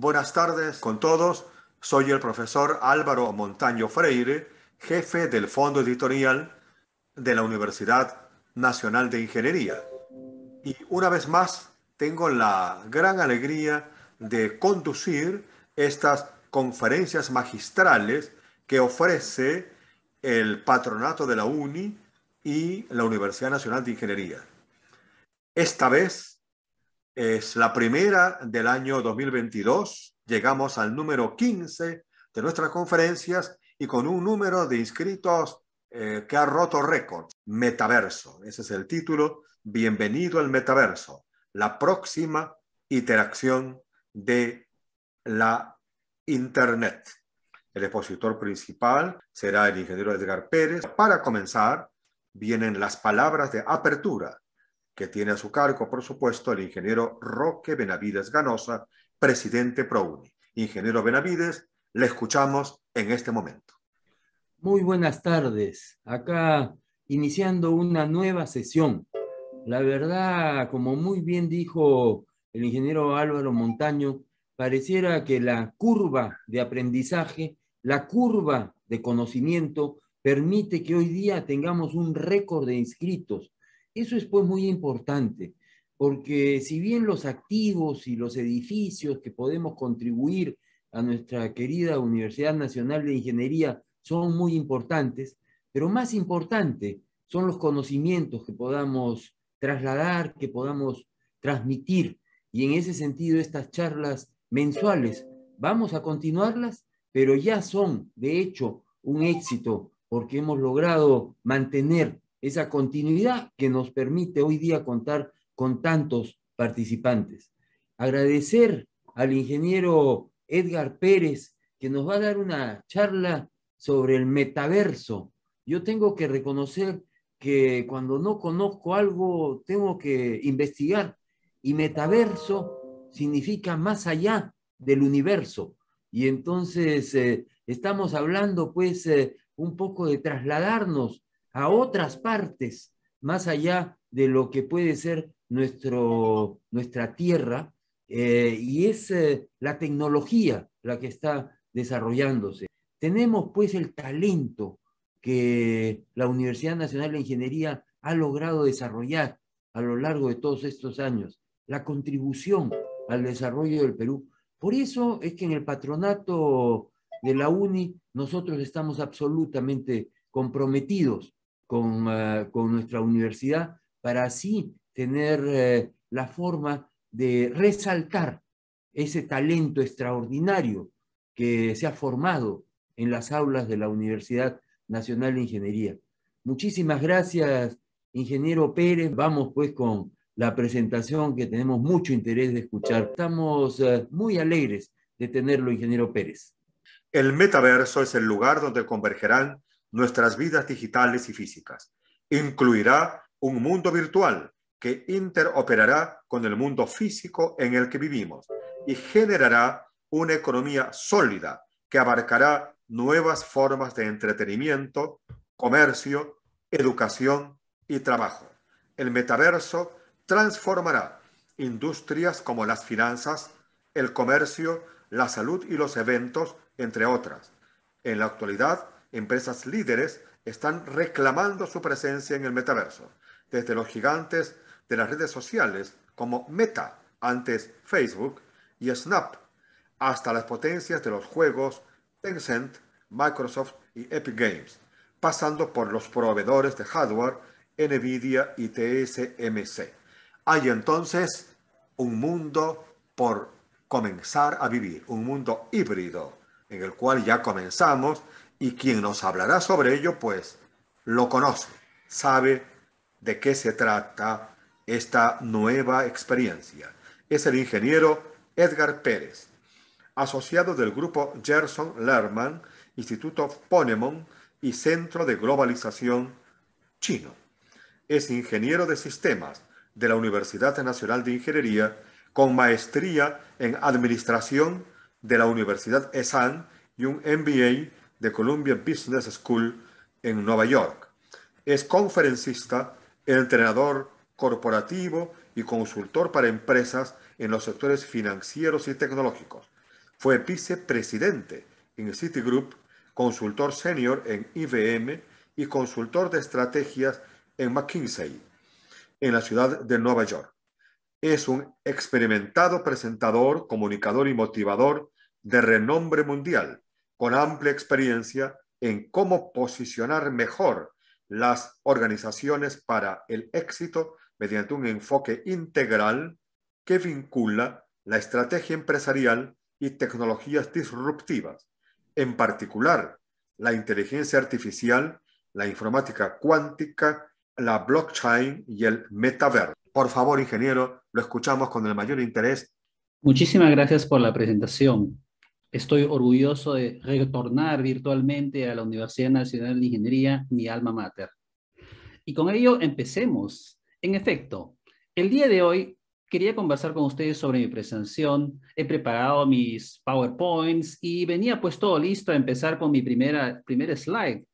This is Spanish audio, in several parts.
Buenas tardes con todos. Soy el profesor Álvaro Montaño Freire, jefe del Fondo Editorial de la Universidad Nacional de Ingeniería. Y una vez más, tengo la gran alegría de conducir estas conferencias magistrales que ofrece el patronato de la UNI y la Universidad Nacional de Ingeniería. Esta vez es la primera del año 2022. Llegamos al número 15 de nuestras conferencias y con un número de inscritos eh, que ha roto récord. Metaverso, ese es el título. Bienvenido al metaverso, la próxima interacción de la Internet. El expositor principal será el ingeniero Edgar Pérez. Para comenzar, vienen las palabras de apertura que tiene a su cargo, por supuesto, el ingeniero Roque Benavides Ganosa, presidente PROUNI. Ingeniero Benavides, le escuchamos en este momento. Muy buenas tardes. Acá iniciando una nueva sesión. La verdad, como muy bien dijo el ingeniero Álvaro Montaño, pareciera que la curva de aprendizaje, la curva de conocimiento, permite que hoy día tengamos un récord de inscritos eso es pues muy importante, porque si bien los activos y los edificios que podemos contribuir a nuestra querida Universidad Nacional de Ingeniería son muy importantes, pero más importante son los conocimientos que podamos trasladar, que podamos transmitir. Y en ese sentido, estas charlas mensuales, vamos a continuarlas, pero ya son, de hecho, un éxito porque hemos logrado mantener esa continuidad que nos permite hoy día contar con tantos participantes. Agradecer al ingeniero Edgar Pérez, que nos va a dar una charla sobre el metaverso. Yo tengo que reconocer que cuando no conozco algo, tengo que investigar. Y metaverso significa más allá del universo. Y entonces eh, estamos hablando pues eh, un poco de trasladarnos a otras partes, más allá de lo que puede ser nuestro, nuestra tierra, eh, y es eh, la tecnología la que está desarrollándose. Tenemos pues el talento que la Universidad Nacional de Ingeniería ha logrado desarrollar a lo largo de todos estos años, la contribución al desarrollo del Perú. Por eso es que en el patronato de la UNI nosotros estamos absolutamente comprometidos eh, con, nuestra universidad para así tener eh, la forma de resaltar ese talento extraordinario que se ha formado en las aulas de la Universidad Nacional de Ingeniería. Muchísimas gracias, ingeniero Pérez. Vamos pues con la presentación que tenemos mucho interés de escuchar. Estamos eh, muy alegres de tenerlo, ingeniero Pérez. El metaverso es el lugar donde convergerán nuestras vidas digitales y físicas. Incluirá un mundo virtual que interoperará con el mundo físico en el que vivimos y generará una economía sólida que abarcará nuevas formas de entretenimiento, comercio, educación y trabajo. El metaverso transformará industrias como las finanzas, el comercio, la salud y los eventos, entre otras. En la actualidad, empresas líderes están reclamando su presencia en el metaverso, desde los gigantes de las redes sociales como Meta, antes Facebook, y Snap, hasta las potencias de los juegos Tencent, Microsoft y Epic Games, pasando por los proveedores de hardware NVIDIA y TSMC. Hay entonces un mundo por comenzar a vivir, un mundo híbrido, en el cual ya comenzamos y quien nos hablará sobre ello, pues lo conoce, sabe de qué se trata esta nueva experiencia. Es el ingeniero Edgar Pérez, asociado del grupo Gerson Lerman, Instituto Ponemon y Centro de Globalización Chino. Es ingeniero de sistemas de la Universidad Nacional de Ingeniería con maestría en administración de la Universidad ESAN y un MBA de Columbia Business School en Nueva York. Es conferencista, entrenador corporativo y consultor para empresas en los sectores financieros y tecnológicos. Fue vicepresidente en Citigroup, consultor senior en IBM y consultor de estrategias en McKinsey, en la ciudad de Nueva York. Es un experimentado presentador, comunicador y motivador de renombre mundial con amplia experiencia en cómo posicionar mejor las organizaciones para el éxito mediante un enfoque integral que vincula la estrategia empresarial y tecnologías disruptivas, en particular la inteligencia artificial, la informática cuántica, la blockchain y el metaverso. Por favor, ingeniero, lo escuchamos con el mayor interés. Muchísimas gracias por la presentación. Estoy orgulloso de retornar virtualmente a la Universidad Nacional de Ingeniería, mi alma mater. Y con ello empecemos. En efecto, el día de hoy quería conversar con ustedes sobre mi presentación. He preparado mis PowerPoints y venía pues todo listo a empezar con mi primera, primer slide.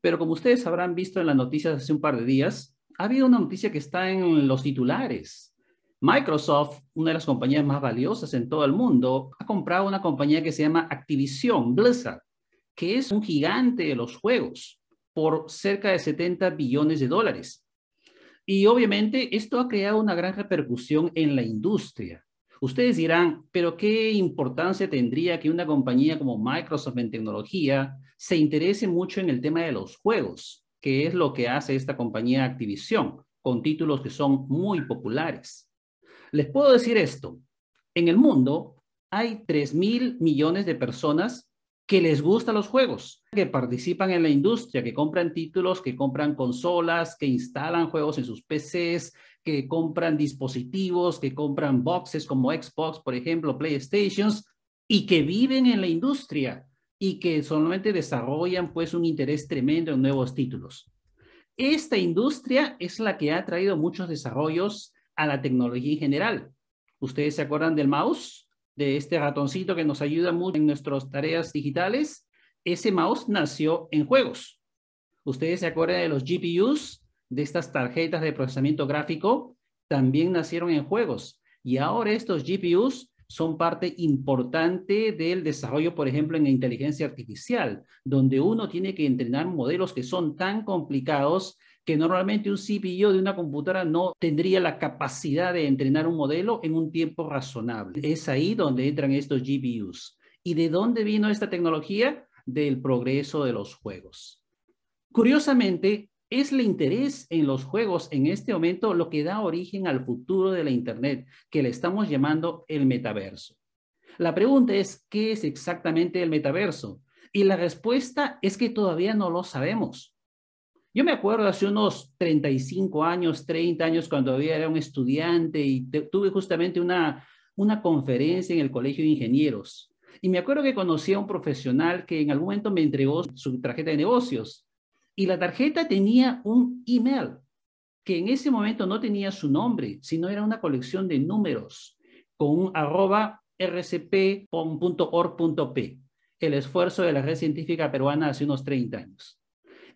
Pero como ustedes habrán visto en las noticias hace un par de días, ha habido una noticia que está en los titulares Microsoft, una de las compañías más valiosas en todo el mundo, ha comprado una compañía que se llama Activision Blizzard, que es un gigante de los juegos por cerca de 70 billones de dólares. Y obviamente esto ha creado una gran repercusión en la industria. Ustedes dirán, pero ¿qué importancia tendría que una compañía como Microsoft en tecnología se interese mucho en el tema de los juegos, que es lo que hace esta compañía Activision, con títulos que son muy populares? Les puedo decir esto. En el mundo hay 3 mil millones de personas que les gustan los juegos, que participan en la industria, que compran títulos, que compran consolas, que instalan juegos en sus PCs, que compran dispositivos, que compran boxes como Xbox, por ejemplo, PlayStations, y que viven en la industria y que solamente desarrollan pues un interés tremendo en nuevos títulos. Esta industria es la que ha traído muchos desarrollos a la tecnología en general. Ustedes se acuerdan del mouse, de este ratoncito que nos ayuda mucho en nuestras tareas digitales. Ese mouse nació en juegos. Ustedes se acuerdan de los GPUs, de estas tarjetas de procesamiento gráfico, también nacieron en juegos. Y ahora estos GPUs son parte importante del desarrollo, por ejemplo, en inteligencia artificial, donde uno tiene que entrenar modelos que son tan complicados que normalmente un CPU de una computadora no tendría la capacidad de entrenar un modelo en un tiempo razonable. Es ahí donde entran estos GPUs. ¿Y de dónde vino esta tecnología? Del progreso de los juegos. Curiosamente, es el interés en los juegos en este momento lo que da origen al futuro de la Internet, que le estamos llamando el metaverso. La pregunta es, ¿qué es exactamente el metaverso? Y la respuesta es que todavía no lo sabemos. Yo me acuerdo hace unos 35 años, 30 años, cuando todavía era un estudiante y tuve justamente una, una conferencia en el Colegio de Ingenieros. Y me acuerdo que conocí a un profesional que en algún momento me entregó su tarjeta de negocios. Y la tarjeta tenía un email que en ese momento no tenía su nombre, sino era una colección de números con un arroba rcp.org.p, el esfuerzo de la red científica peruana hace unos 30 años.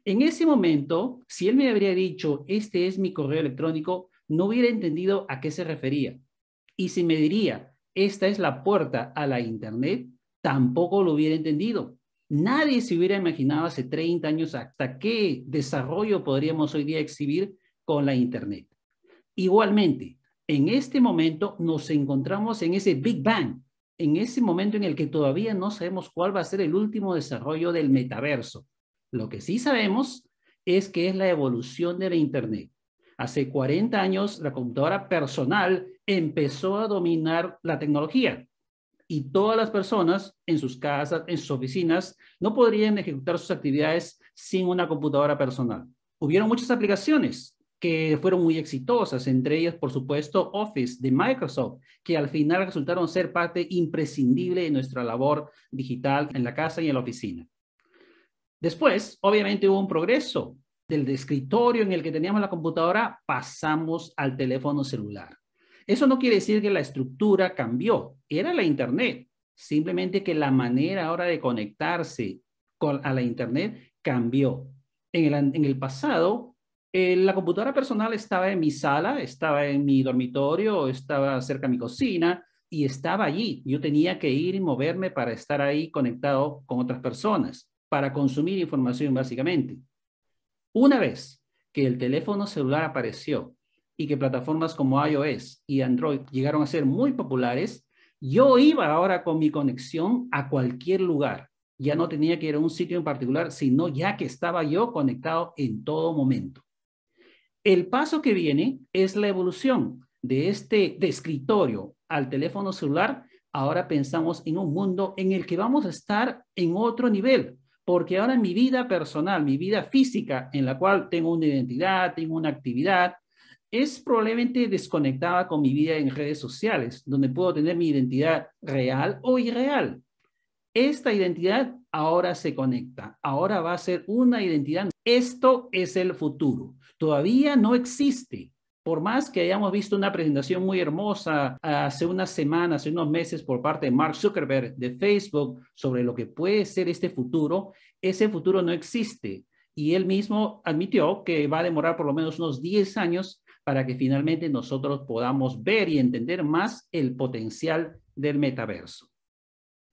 En ese momento, si él me habría dicho, este es mi correo electrónico, no hubiera entendido a qué se refería. Y si me diría, esta es la puerta a la Internet, tampoco lo hubiera entendido. Nadie se hubiera imaginado hace 30 años hasta qué desarrollo podríamos hoy día exhibir con la Internet. Igualmente, en este momento nos encontramos en ese Big Bang, en ese momento en el que todavía no sabemos cuál va a ser el último desarrollo del metaverso. Lo que sí sabemos es que es la evolución de la Internet. Hace 40 años la computadora personal empezó a dominar la tecnología y todas las personas en sus casas, en sus oficinas, no podrían ejecutar sus actividades sin una computadora personal. Hubieron muchas aplicaciones que fueron muy exitosas, entre ellas, por supuesto, Office de Microsoft, que al final resultaron ser parte imprescindible de nuestra labor digital en la casa y en la oficina. Después, obviamente, hubo un progreso. Del escritorio en el que teníamos la computadora, pasamos al teléfono celular. Eso no quiere decir que la estructura cambió, era la Internet, simplemente que la manera ahora de conectarse a la Internet cambió. En el, pasado, eh, la computadora personal estaba en mi sala, estaba en mi dormitorio, estaba cerca de mi cocina y estaba allí. Yo tenía que ir y moverme para estar ahí conectado con otras personas para consumir información básicamente. Una vez que el teléfono celular apareció y que plataformas como iOS y Android llegaron a ser muy populares, yo iba ahora con mi conexión a cualquier lugar. Ya no tenía que ir a un sitio en particular, sino ya que estaba yo conectado en todo momento. El paso que viene es la evolución de este escritorio al teléfono celular. Ahora pensamos en un mundo en el que vamos a estar en otro nivel, porque ahora mi vida personal, mi vida física, en la cual tengo una identidad, tengo una actividad, es probablemente desconectada con mi vida en redes sociales, donde puedo tener mi identidad real o irreal. Esta identidad ahora se conecta, ahora va a ser una identidad. Esto es el futuro. Todavía no existe, por más que hayamos visto una presentación muy hermosa ah, hace unas semanas, hace unos meses por parte de Mark Zuckerberg de Facebook sobre lo que puede ser este futuro, ese futuro no existe. Y él mismo admitió que va a demorar por lo menos unos 10 años para que finalmente nosotros podamos ver y entender más el potencial del metaverso.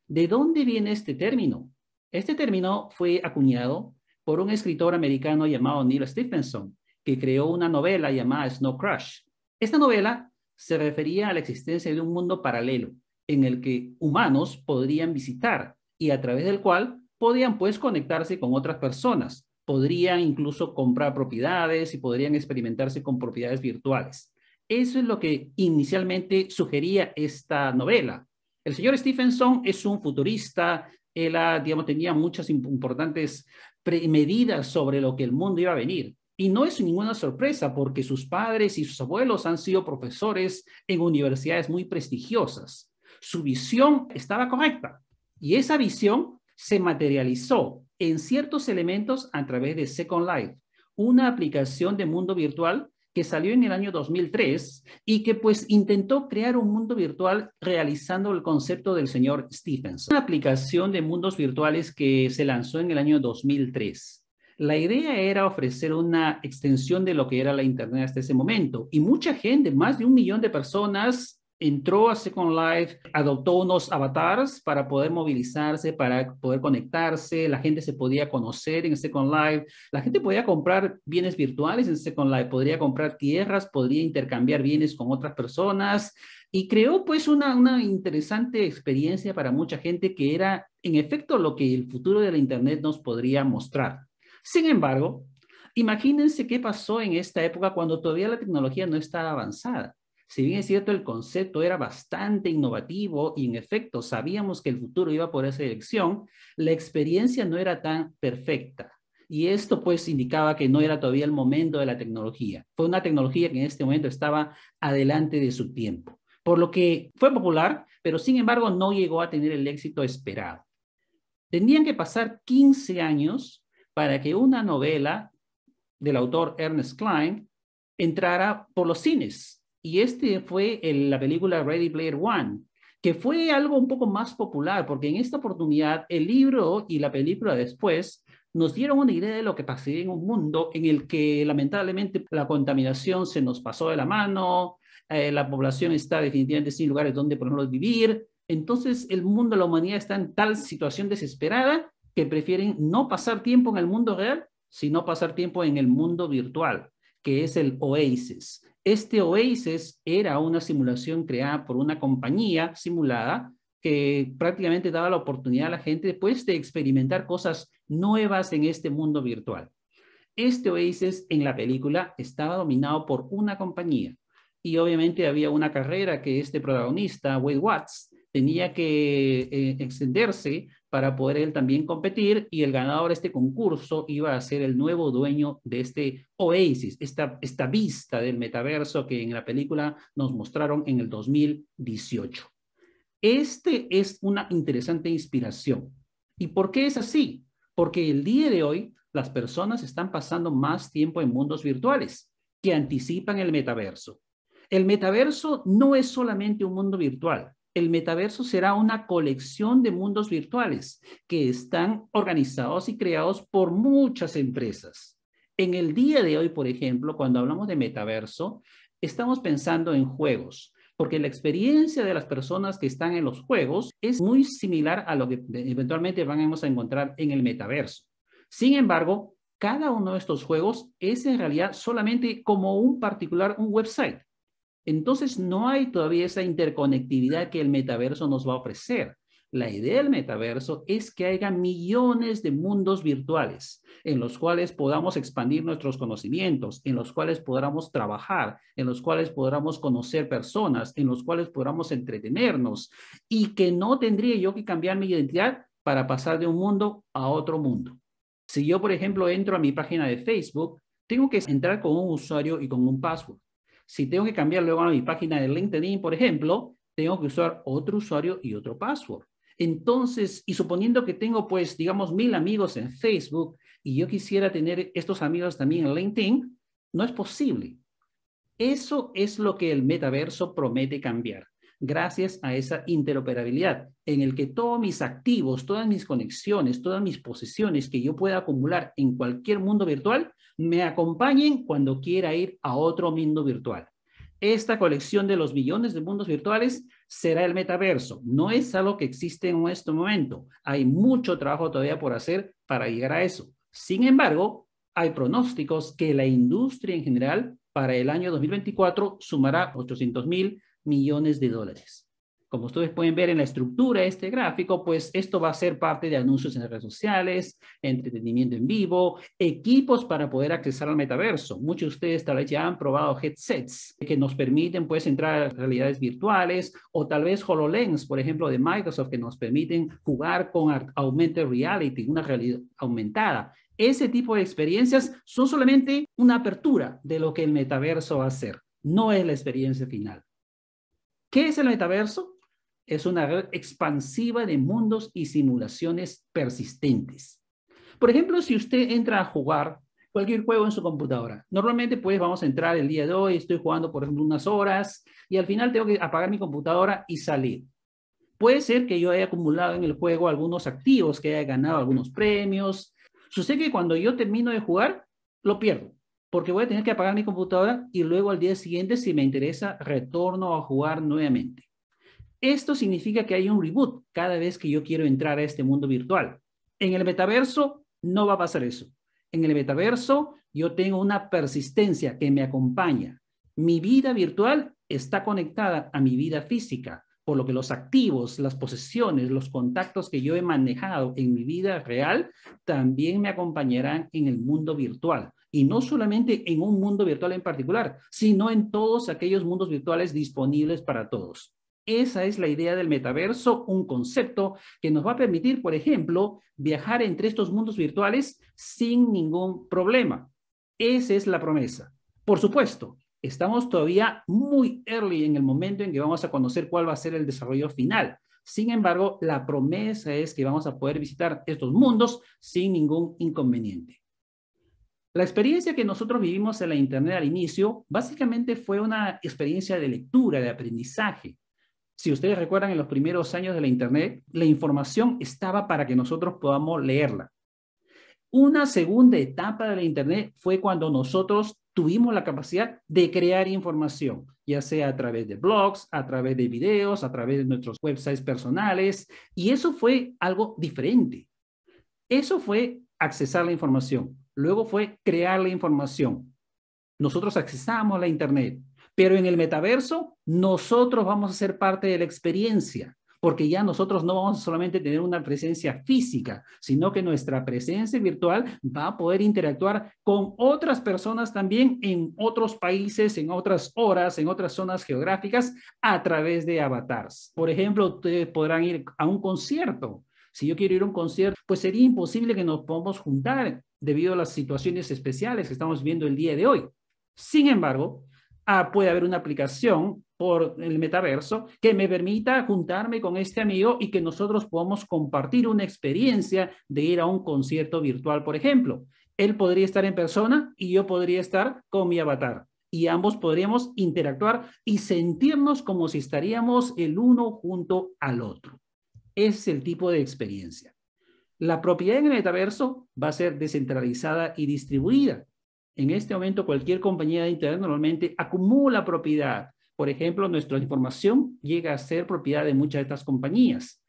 ¿De dónde viene este término? Este término fue acuñado por un escritor americano llamado Neil Stephenson, que creó una novela llamada Snow Crash. Esta novela se refería a la existencia de un mundo paralelo en el que humanos podrían visitar y a través del cual podían pues conectarse con otras personas, podrían incluso comprar propiedades y podrían experimentarse con propiedades virtuales. Eso es lo que inicialmente sugería esta novela. El señor Stephenson es un futurista, él digamos, tenía muchas importantes medidas sobre lo que el mundo iba a venir. Y no es ninguna sorpresa porque sus padres y sus abuelos han sido profesores en universidades muy prestigiosas. Su visión estaba correcta y esa visión se materializó en ciertos elementos a través de Second Life, una aplicación de mundo virtual que salió en el año 2003 y que pues intentó crear un mundo virtual realizando el concepto del señor Stephens. Una aplicación de mundos virtuales que se lanzó en el año 2003. La idea era ofrecer una extensión de lo que era la Internet hasta ese momento. Y mucha gente, más de un millón de personas, entró a Second Life, adoptó unos avatars para poder movilizarse, para poder conectarse, la gente se podía conocer en Second Life, la gente podía comprar bienes virtuales en Second Life, podría comprar tierras, podría intercambiar bienes con otras personas y creó pues una, una interesante experiencia para mucha gente que era en efecto lo que el futuro de la Internet nos podría mostrar. Sin embargo, imagínense qué pasó en esta época cuando todavía la tecnología no estaba avanzada. Si bien es cierto, el concepto era bastante innovativo y en efecto sabíamos que el futuro iba por esa dirección, la experiencia no era tan perfecta. Y esto pues indicaba que no era todavía el momento de la tecnología. Fue una tecnología que en este momento estaba adelante de su tiempo. Por lo que fue popular, pero sin embargo no llegó a tener el éxito esperado. Tenían que pasar 15 años para que una novela del autor Ernest Klein entrara por los cines. Y este fue la película Ready Player One, que fue algo un poco más popular, porque en esta oportunidad el libro y la película después nos dieron una idea de lo que pasaría en un mundo en el que lamentablemente la contaminación se nos pasó de la mano, eh, la población está definitivamente sin lugares donde por vivir, entonces el mundo, la humanidad está en tal situación desesperada que prefieren no pasar tiempo en el mundo real, sino pasar tiempo en el mundo virtual, que es el Oasis. Este Oasis era una simulación creada por una compañía simulada que prácticamente daba la oportunidad a la gente después de experimentar cosas nuevas en este mundo virtual. Este Oasis en la película estaba dominado por una compañía y obviamente había una carrera que este protagonista, Wade Watts, tenía que eh, extenderse para poder él también competir y el ganador de este concurso iba a ser el nuevo dueño de este oasis, esta, esta vista del metaverso que en la película nos mostraron en el 2018. Este es una interesante inspiración. ¿Y por qué es así? Porque el día de hoy las personas están pasando más tiempo en mundos virtuales que anticipan el metaverso. El metaverso no es solamente un mundo virtual, el metaverso será una colección de mundos virtuales que están organizados y creados por muchas empresas. En el día de hoy, por ejemplo, cuando hablamos de metaverso, estamos pensando en juegos, porque la experiencia de las personas que están en los juegos es muy similar a lo que eventualmente vamos a encontrar en el metaverso. Sin embargo, cada uno de estos juegos es en realidad solamente como un particular, un website entonces no hay todavía esa interconectividad que el metaverso nos va a ofrecer. La idea del metaverso es que haya millones de mundos virtuales en los cuales podamos expandir nuestros conocimientos, en los cuales podamos trabajar, en los cuales podamos conocer personas, en los cuales podamos entretenernos y que no tendría yo que cambiar mi identidad para pasar de un mundo a otro mundo. Si yo, por ejemplo, entro a mi página de Facebook, tengo que entrar con un usuario y con un password. Si tengo que cambiar luego a mi página de LinkedIn, por ejemplo, tengo que usar otro usuario y otro password. Entonces, y suponiendo que tengo, pues, digamos, mil amigos en Facebook y yo quisiera tener estos amigos también en LinkedIn, no es posible. Eso es lo que el metaverso promete cambiar, gracias a esa interoperabilidad en el que todos mis activos, todas mis conexiones, todas mis posesiones que yo pueda acumular en cualquier mundo virtual me acompañen cuando quiera ir a otro mundo virtual. Esta colección de los millones de mundos virtuales será el metaverso. No es algo que existe en este momento. Hay mucho trabajo todavía por hacer para llegar a eso. Sin embargo, hay pronósticos que la industria en general para el año 2024 sumará 800 mil millones de dólares. Como ustedes pueden ver en la estructura de este gráfico, pues esto va a ser parte de anuncios en redes sociales, entretenimiento en vivo, equipos para poder accesar al metaverso. Muchos de ustedes tal vez ya han probado headsets que nos permiten pues entrar a realidades virtuales o tal vez HoloLens, por ejemplo, de Microsoft, que nos permiten jugar con augmented reality, una realidad aumentada. Ese tipo de experiencias son solamente una apertura de lo que el metaverso va a ser. No es la experiencia final. ¿Qué es el metaverso? es una red expansiva de mundos y simulaciones persistentes. Por ejemplo, si usted entra a jugar cualquier juego en su computadora, normalmente pues vamos a entrar el día de hoy, estoy jugando por ejemplo unas horas y al final tengo que apagar mi computadora y salir. Puede ser que yo haya acumulado en el juego algunos activos, que haya ganado algunos premios. Sucede que cuando yo termino de jugar, lo pierdo, porque voy a tener que apagar mi computadora y luego al día siguiente, si me interesa, retorno a jugar nuevamente. Esto significa que hay un reboot cada vez que yo quiero entrar a este mundo virtual. En el metaverso no va a pasar eso. En el metaverso yo tengo una persistencia que me acompaña. Mi vida virtual está conectada a mi vida física, por lo que los activos, las posesiones, los contactos que yo he manejado en mi vida real también me acompañarán en el mundo virtual. Y no solamente en un mundo virtual en particular, sino en todos aquellos mundos virtuales disponibles para todos. Esa es la idea del metaverso, un concepto que nos va a permitir, por ejemplo, viajar entre estos mundos virtuales sin ningún problema. Esa es la promesa. Por supuesto, estamos todavía muy early en el momento en que vamos a conocer cuál va a ser el desarrollo final. Sin embargo, la promesa es que vamos a poder visitar estos mundos sin ningún inconveniente. La experiencia que nosotros vivimos en la Internet al inicio básicamente fue una experiencia de lectura, de aprendizaje si ustedes recuerdan, en los primeros años de la Internet, la información estaba para que nosotros podamos leerla. Una segunda etapa de la Internet fue cuando nosotros tuvimos la capacidad de crear información, ya sea a través de blogs, a través de videos, a través de nuestros websites personales, y eso fue algo diferente. Eso fue accesar la información, luego fue crear la información. Nosotros accesamos la Internet, pero en el metaverso, nosotros vamos a ser parte de la experiencia, porque ya nosotros no vamos solamente a tener una presencia física, sino que nuestra presencia virtual va a poder interactuar con otras personas también en otros países, en otras horas, en otras zonas geográficas, a través de avatars. Por ejemplo, ustedes podrán ir a un concierto. Si yo quiero ir a un concierto, pues sería imposible que nos podamos juntar debido a las situaciones especiales que estamos viendo el día de hoy. Sin embargo, ah, puede haber una aplicación por el metaverso que me permita juntarme con este amigo y que nosotros podamos compartir una experiencia de ir a un concierto virtual, por ejemplo. Él podría estar en persona y yo podría estar con mi avatar y ambos podríamos interactuar y sentirnos como si estaríamos el uno junto al otro. Es el tipo de experiencia. La propiedad en el metaverso va a ser descentralizada y distribuida en este momento cualquier compañía de Internet normalmente acumula propiedad. Por ejemplo, nuestra información llega a ser propiedad de muchas de estas compañías.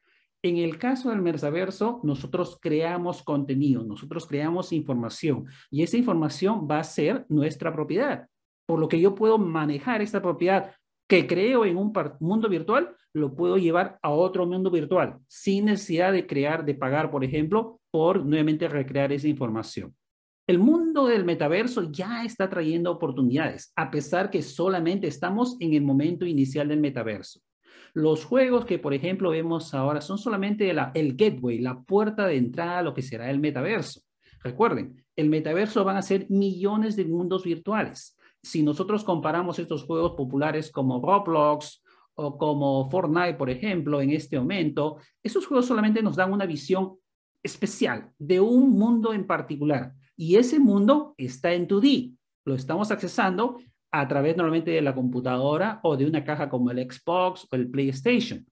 En el caso del metaverso, nosotros creamos contenido, nosotros creamos información y esa información va a ser nuestra propiedad. Por lo que yo puedo manejar esta propiedad que creo en un mundo virtual, lo puedo llevar a otro mundo virtual sin necesidad de crear, de pagar, por ejemplo, por nuevamente recrear esa información. El mundo del metaverso ya está trayendo oportunidades, a pesar que solamente estamos en el momento inicial del metaverso. Los juegos que, por ejemplo, vemos ahora son solamente el gateway, la puerta de entrada a lo que será el metaverso. Recuerden, el metaverso van a ser millones de mundos virtuales. Si nosotros comparamos estos juegos populares como Roblox, o como Fortnite, por ejemplo, en este momento, esos juegos solamente nos dan una visión especial de un mundo en particular. Y ese mundo está en 2D. Lo estamos accesando a través normalmente de la computadora o de una caja como el Xbox o el PlayStation.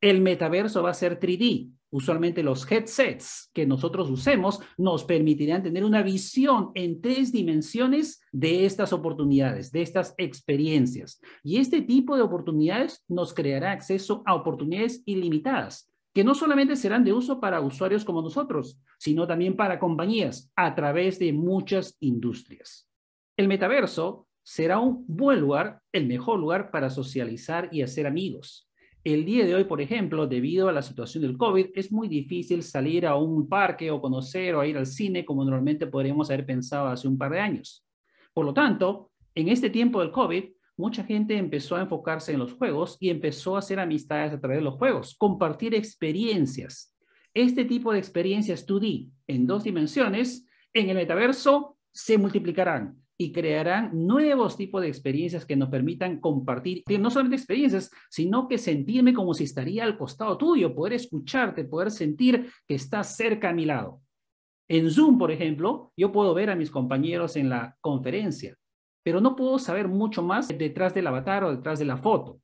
El metaverso va a ser 3D. Usualmente los headsets que nosotros usemos nos permitirán tener una visión en tres dimensiones de estas oportunidades, de estas experiencias. Y este tipo de oportunidades nos creará acceso a oportunidades ilimitadas que no solamente serán de uso para usuarios como nosotros, sino también para compañías a través de muchas industrias. El metaverso será un buen lugar, el mejor lugar para socializar y hacer amigos. El día de hoy, por ejemplo, debido a la situación del COVID, es muy difícil salir a un parque o conocer o ir al cine como normalmente podríamos haber pensado hace un par de años. Por lo tanto, en este tiempo del COVID, mucha gente empezó a enfocarse en los juegos y empezó a hacer amistades a través de los juegos, compartir experiencias. Este tipo de experiencias 2D en dos dimensiones en el metaverso se multiplicarán y crearán nuevos tipos de experiencias que nos permitan compartir, no solamente experiencias, sino que sentirme como si estaría al costado tuyo, poder escucharte, poder sentir que estás cerca a mi lado. En Zoom, por ejemplo, yo puedo ver a mis compañeros en la conferencia, pero no puedo saber mucho más detrás del avatar o detrás de la foto.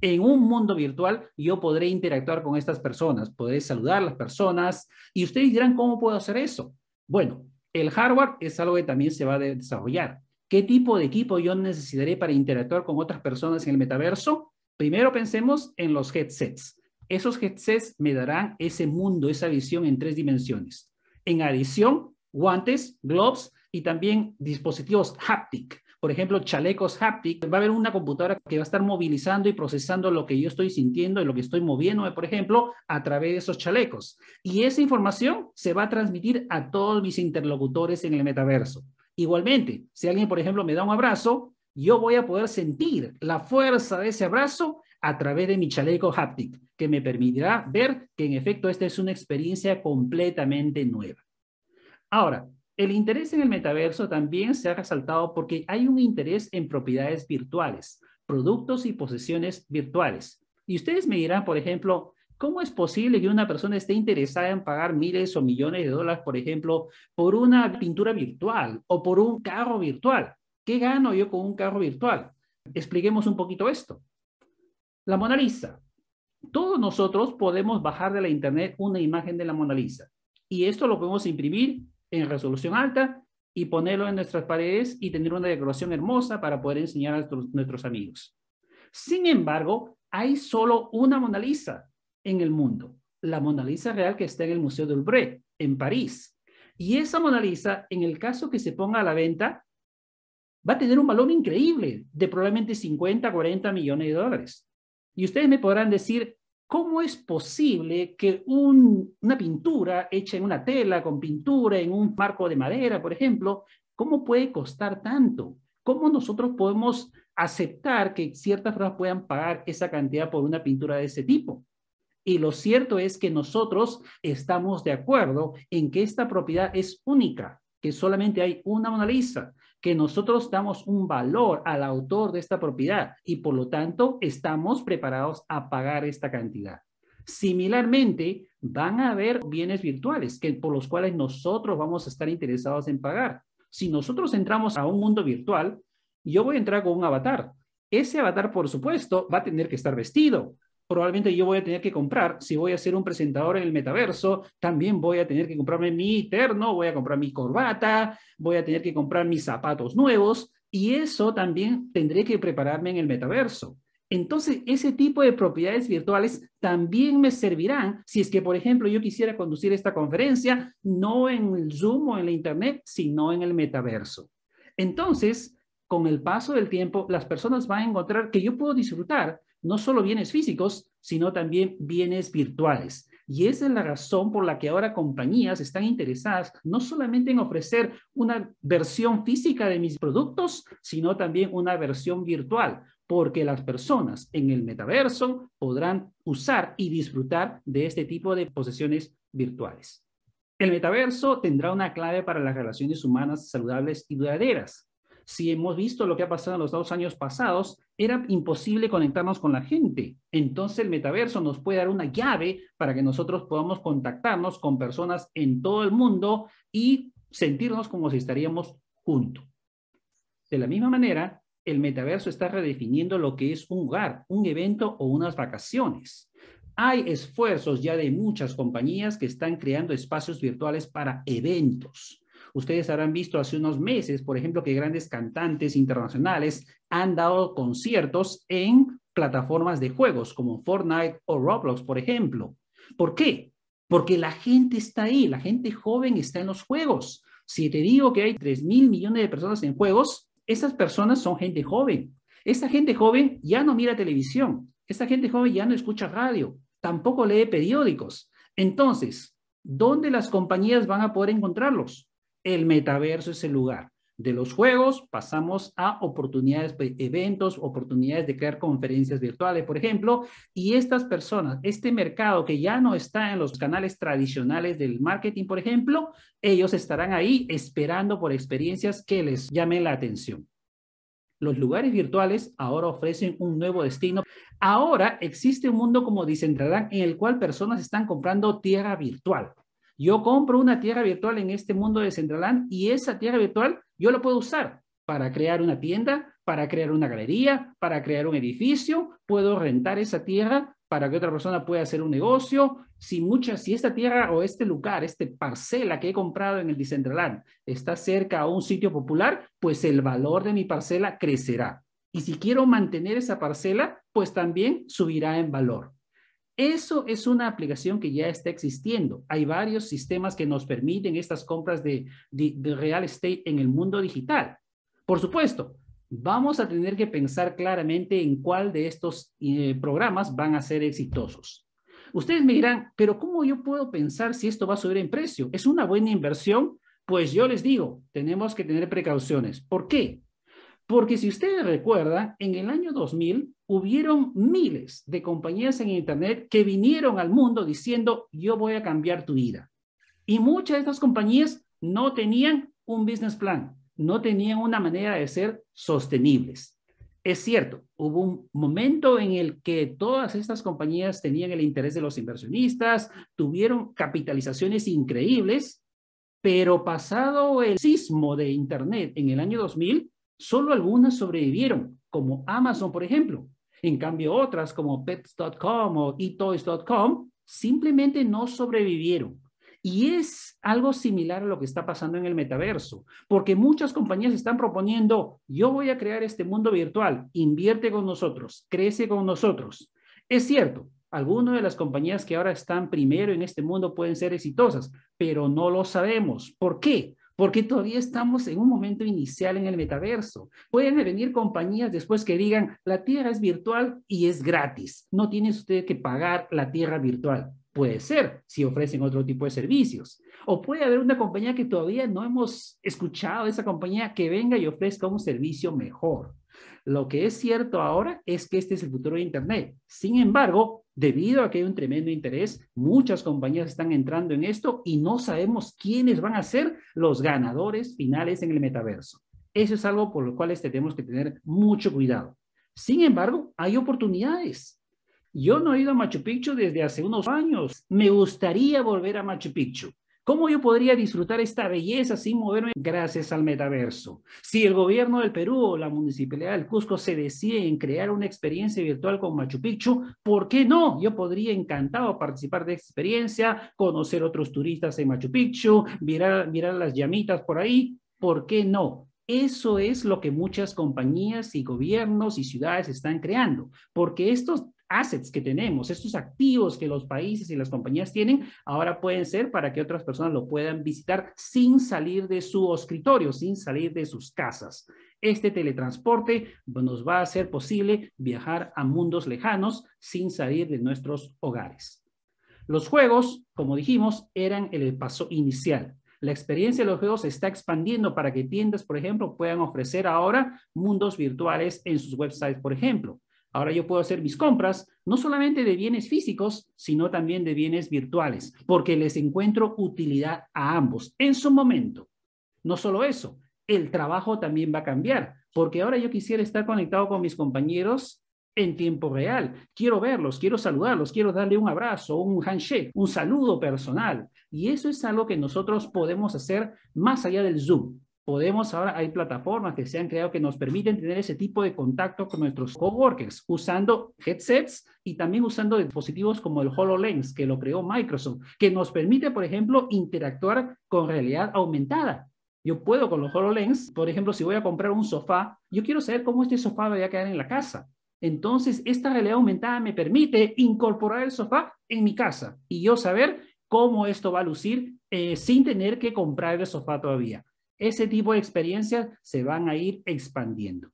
En un mundo virtual yo podré interactuar con estas personas, podré saludar a las personas y ustedes dirán, ¿cómo puedo hacer eso? Bueno, el hardware es algo que también se va a desarrollar. ¿Qué tipo de equipo yo necesitaré para interactuar con otras personas en el metaverso? Primero pensemos en los headsets. Esos headsets me darán ese mundo, esa visión en tres dimensiones. En adición, guantes, gloves y también dispositivos haptic por ejemplo, chalecos haptic, va a haber una computadora que va a estar movilizando y procesando lo que yo estoy sintiendo y lo que estoy moviendo, por ejemplo, a través de esos chalecos. Y esa información se va a transmitir a todos mis interlocutores en el metaverso. Igualmente, si alguien, por ejemplo, me da un abrazo, yo voy a poder sentir la fuerza de ese abrazo a través de mi chaleco haptic, que me permitirá ver que en efecto esta es una experiencia completamente nueva. Ahora, el interés en el metaverso también se ha resaltado porque hay un interés en propiedades virtuales, productos y posesiones virtuales. Y ustedes me dirán, por ejemplo, ¿cómo es posible que una persona esté interesada en pagar miles o millones de dólares, por ejemplo, por una pintura virtual o por un carro virtual? ¿Qué gano yo con un carro virtual? Expliquemos un poquito esto. La Mona Lisa. Todos nosotros podemos bajar de la internet una imagen de la Mona Lisa y esto lo podemos imprimir en resolución alta y ponerlo en nuestras paredes y tener una decoración hermosa para poder enseñar a nuestros, amigos. Sin embargo, hay solo una Mona Lisa en el mundo, la Mona Lisa real que está en el Museo del Louvre, en París. Y esa Mona Lisa, en el caso que se ponga a la venta, va a tener un valor increíble de probablemente 50, 40 millones de dólares. Y ustedes me podrán decir, ¿Cómo es posible que una pintura hecha en una tela, con pintura, en un marco de madera, por ejemplo, cómo puede costar tanto? ¿Cómo nosotros podemos aceptar que ciertas personas puedan pagar esa cantidad por una pintura de ese tipo? Y lo cierto es que nosotros estamos de acuerdo en que esta propiedad es única, que solamente hay una Mona Lisa, que nosotros damos un valor al autor de esta propiedad y por lo tanto estamos preparados a pagar esta cantidad. Similarmente, van a haber bienes virtuales que por los cuales nosotros vamos a estar interesados en pagar. Si nosotros entramos a un mundo virtual, yo voy a entrar con un avatar. Ese avatar, por supuesto, va a tener que estar vestido, probablemente yo voy a tener que comprar. Si voy a ser un presentador en el metaverso, también voy a tener que comprarme mi terno, voy a comprar mi corbata, voy a tener que comprar mis zapatos nuevos y eso también tendré que prepararme en el metaverso. Entonces, ese tipo de propiedades virtuales también me servirán si es que, por ejemplo, yo quisiera conducir esta conferencia no en el Zoom o en la Internet, sino en el metaverso. Entonces, con el paso del tiempo, las personas van a encontrar que yo puedo disfrutar no solo bienes físicos, sino también bienes virtuales. Y esa es la razón por la que ahora compañías están interesadas no solamente en ofrecer una versión física de mis productos, sino también una versión virtual, porque las personas en el metaverso podrán usar y disfrutar de este tipo de posesiones virtuales. El metaverso tendrá una clave para las relaciones humanas saludables y duraderas si hemos visto lo que ha pasado en los dos años pasados, era imposible conectarnos con la gente. Entonces el metaverso nos puede dar una llave para que nosotros podamos contactarnos con personas en todo el mundo y sentirnos como si estaríamos juntos. De la misma manera, el metaverso está redefiniendo lo que es un lugar, un evento o unas vacaciones. Hay esfuerzos ya de muchas compañías que están creando espacios virtuales para eventos. Ustedes habrán visto hace unos meses, por ejemplo, que grandes cantantes internacionales han dado conciertos en plataformas de juegos como Fortnite o Roblox, por ejemplo. ¿Por qué? Porque la gente está ahí, la gente joven está en los juegos. Si te digo que hay 3 mil millones de personas en juegos, esas personas son gente joven. Esa gente joven ya no mira televisión, esa gente joven ya no escucha radio, tampoco lee periódicos. Entonces, ¿dónde las compañías van a poder encontrarlos? el metaverso es el lugar. De los juegos pasamos a oportunidades, eventos, oportunidades de crear conferencias virtuales, por ejemplo, y estas personas, este mercado que ya no está en los canales tradicionales del marketing, por ejemplo, ellos estarán ahí esperando por experiencias que les llamen la atención. Los lugares virtuales ahora ofrecen un nuevo destino. Ahora existe un mundo como Decentraland en el cual personas están comprando tierra virtual yo compro una tierra virtual en este mundo de Centraland y esa tierra virtual yo la puedo usar para crear una tienda, para crear una galería, para crear un edificio. Puedo rentar esa tierra para que otra persona pueda hacer un negocio. Si muchas, si esta tierra o este lugar, este parcela que he comprado en el Decentraland está cerca a un sitio popular, pues el valor de mi parcela crecerá. Y si quiero mantener esa parcela, pues también subirá en valor. Eso es una aplicación que ya está existiendo. Hay varios sistemas que nos permiten estas compras de, real estate en el mundo digital. Por supuesto, vamos a tener que pensar claramente en cuál de estos eh, programas van a ser exitosos. Ustedes me dirán, pero ¿cómo yo puedo pensar si esto va a subir en precio? ¿Es una buena inversión? Pues yo les digo, tenemos que tener precauciones. ¿Por qué? Porque si ustedes recuerdan, en el año 2000 hubieron miles de compañías en Internet que vinieron al mundo diciendo, yo voy a cambiar tu vida. Y muchas de estas compañías no tenían un business plan, no tenían una manera de ser sostenibles. Es cierto, hubo un momento en el que todas estas compañías tenían el interés de los inversionistas, tuvieron capitalizaciones increíbles, pero pasado el sismo de Internet en el año 2000, solo algunas sobrevivieron, como Amazon, por ejemplo. En cambio, otras como pets.com o etoys.com simplemente no sobrevivieron. Y es algo similar a lo que está pasando en el metaverso, porque muchas compañías están proponiendo, yo voy a crear este mundo virtual, invierte con nosotros, crece con nosotros. Es cierto, algunas de las compañías que ahora están primero en este mundo pueden ser exitosas, pero no lo sabemos. ¿Por qué? porque todavía estamos en un momento inicial en el metaverso. Pueden venir compañías después que digan, la Tierra es virtual y es gratis, no tiene usted que pagar la Tierra virtual. Puede ser, si ofrecen otro tipo de servicios. O puede haber una compañía que todavía no hemos escuchado esa compañía que venga y ofrezca un servicio mejor. Lo que es cierto ahora es que este es el futuro de Internet. Sin embargo, debido a que hay un tremendo interés, muchas compañías están entrando en esto y no sabemos quiénes van a ser los ganadores finales en el metaverso. Eso es algo por lo cual este tenemos que tener mucho cuidado. Sin embargo, hay oportunidades. Yo no he ido a Machu Picchu desde hace unos años. Me gustaría volver a Machu Picchu. ¿Cómo yo podría disfrutar esta belleza sin moverme gracias al metaverso? Si el gobierno del Perú o la municipalidad del Cusco se decide en crear una experiencia virtual con Machu Picchu, ¿por qué no? Yo podría encantado participar de experiencia, conocer otros turistas en Machu Picchu, mirar, mirar las llamitas por ahí. ¿Por qué no? Eso es lo que muchas compañías y gobiernos y ciudades están creando, porque estos assets que tenemos, estos activos que los países y las compañías tienen, ahora pueden ser para que otras personas lo puedan visitar sin salir de su escritorio, sin salir de sus casas. Este teletransporte nos va a hacer posible viajar a mundos lejanos sin salir de nuestros hogares. Los juegos, como dijimos, eran el paso inicial. La experiencia de los juegos se está expandiendo para que tiendas, por ejemplo, puedan ofrecer ahora mundos virtuales en sus websites, por ejemplo. Ahora yo puedo hacer mis compras no solamente de bienes físicos, sino también de bienes virtuales, porque les encuentro utilidad a ambos en su momento. No solo eso, el trabajo también va a cambiar, porque ahora yo quisiera estar conectado con mis compañeros en tiempo real. Quiero verlos, quiero saludarlos, quiero darle un abrazo, un handshake, un saludo personal. Y eso es algo que nosotros podemos hacer más allá del Zoom podemos ahora, hay plataformas que se han creado que nos permiten tener ese tipo de contacto con nuestros coworkers usando headsets y también usando dispositivos como el HoloLens que lo creó Microsoft, que nos permite, por ejemplo, interactuar con realidad aumentada. Yo puedo con los HoloLens, por ejemplo, si voy a comprar un sofá, yo quiero saber cómo este sofá va a quedar en la casa. Entonces, esta realidad aumentada me permite incorporar el sofá en mi casa y yo saber cómo esto va a lucir eh, sin tener que comprar el sofá todavía. Ese tipo de experiencias se van a ir expandiendo.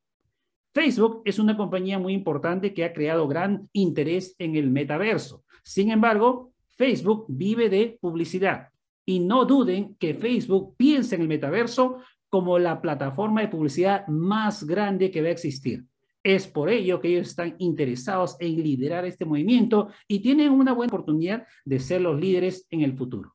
Facebook es una compañía muy importante que ha creado gran interés en el metaverso. Sin embargo, Facebook vive de publicidad y no duden que Facebook piensa en el metaverso como la plataforma de publicidad más grande que va a existir. Es por ello que ellos están interesados en liderar este movimiento y tienen una buena oportunidad de ser los líderes en el futuro.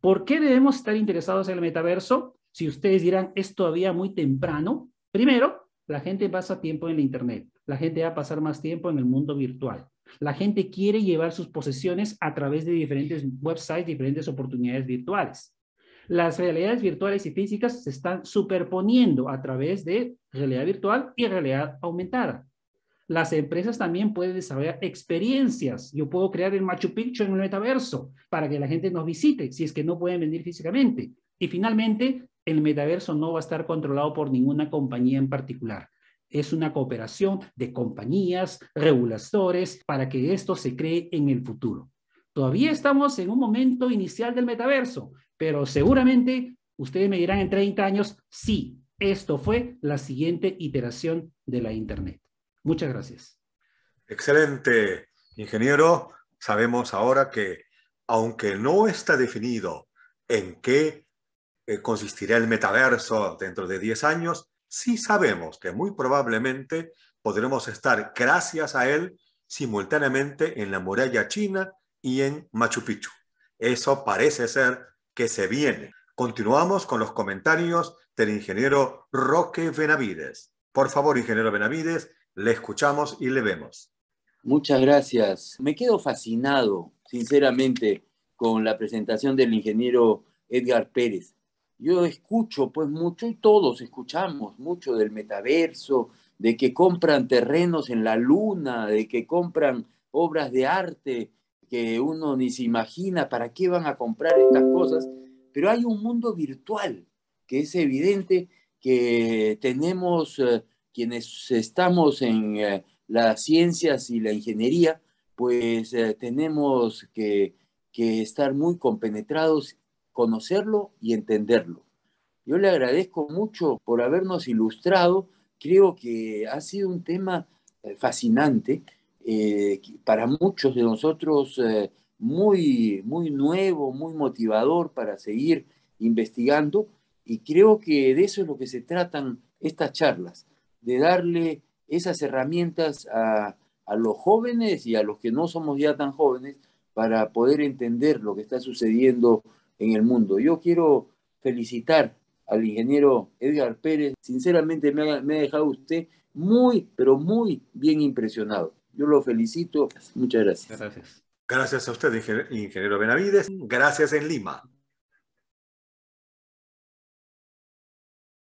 ¿Por qué debemos estar interesados en el metaverso? si ustedes dirán, es todavía muy temprano, primero, la gente pasa tiempo en la Internet, la gente va a pasar más tiempo en el mundo virtual. La gente quiere llevar sus posesiones a través de diferentes websites, diferentes oportunidades virtuales. Las realidades virtuales y físicas se están superponiendo a través de realidad virtual y realidad aumentada. Las empresas también pueden desarrollar experiencias. Yo puedo crear el Machu Picchu en el metaverso para que la gente nos visite si es que no pueden venir físicamente. Y finalmente, el metaverso no va a estar controlado por ninguna compañía en particular. Es una cooperación de compañías, reguladores, para que esto se cree en el futuro. Todavía estamos en un momento inicial del metaverso, pero seguramente ustedes me dirán en 30 años, sí, esto fue la siguiente iteración de la Internet. Muchas gracias. Excelente, ingeniero. Sabemos ahora que, aunque no está definido en qué eh, consistirá el metaverso dentro de 10 años, sí sabemos que muy probablemente podremos estar, gracias a él, simultáneamente en la muralla china y en Machu Picchu. Eso parece ser que se viene. Continuamos con los comentarios del ingeniero Roque Benavides. Por favor, ingeniero Benavides, le escuchamos y le vemos. Muchas gracias. Me quedo fascinado, sinceramente, con la presentación del ingeniero Edgar Pérez yo escucho pues mucho y todos escuchamos mucho del metaverso, de que compran terrenos en la luna, de que compran obras de arte que uno ni se imagina para qué van a comprar estas cosas, pero hay un mundo virtual que es evidente que tenemos eh, quienes estamos en eh, las ciencias y la ingeniería, pues eh, tenemos que, que estar muy compenetrados conocerlo y entenderlo. Yo le agradezco mucho por habernos ilustrado. Creo que ha sido un tema eh, fascinante, eh, para muchos de nosotros eh, muy, muy nuevo, muy motivador para seguir investigando. Y creo que de eso es lo que se tratan estas charlas, de darle esas herramientas a, a los jóvenes y a los que no somos ya tan jóvenes para poder entender lo que está sucediendo en el mundo. Yo quiero felicitar al ingeniero Edgar Pérez. Sinceramente me ha, dejado usted muy, pero muy bien impresionado. Yo lo felicito. Muchas gracias. Gracias. Gracias a usted, ingeniero Benavides. Gracias en Lima.